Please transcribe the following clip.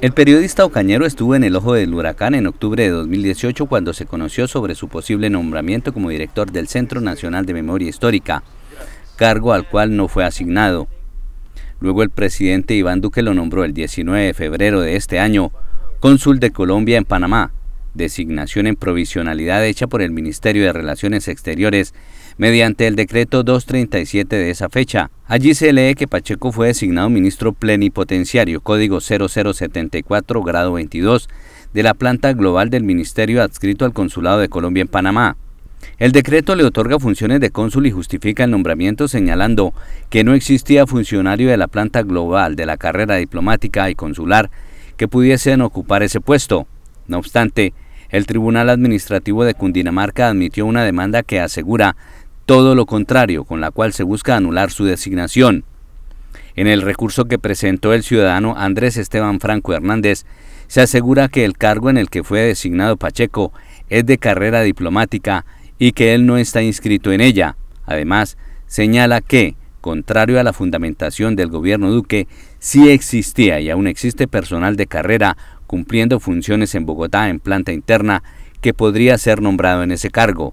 El periodista Ocañero estuvo en el ojo del huracán en octubre de 2018 cuando se conoció sobre su posible nombramiento como director del Centro Nacional de Memoria Histórica, cargo al cual no fue asignado. Luego el presidente Iván Duque lo nombró el 19 de febrero de este año, cónsul de Colombia en Panamá, designación en provisionalidad hecha por el Ministerio de Relaciones Exteriores mediante el decreto 237 de esa fecha. Allí se lee que Pacheco fue designado ministro plenipotenciario, código 0074, grado 22, de la planta global del ministerio adscrito al Consulado de Colombia en Panamá. El decreto le otorga funciones de cónsul y justifica el nombramiento señalando que no existía funcionario de la planta global de la carrera diplomática y consular que pudiesen ocupar ese puesto. No obstante, el Tribunal Administrativo de Cundinamarca admitió una demanda que asegura todo lo contrario, con la cual se busca anular su designación. En el recurso que presentó el ciudadano Andrés Esteban Franco Hernández, se asegura que el cargo en el que fue designado Pacheco es de carrera diplomática y que él no está inscrito en ella. Además, señala que, contrario a la fundamentación del gobierno Duque, sí existía y aún existe personal de carrera cumpliendo funciones en Bogotá en planta interna que podría ser nombrado en ese cargo.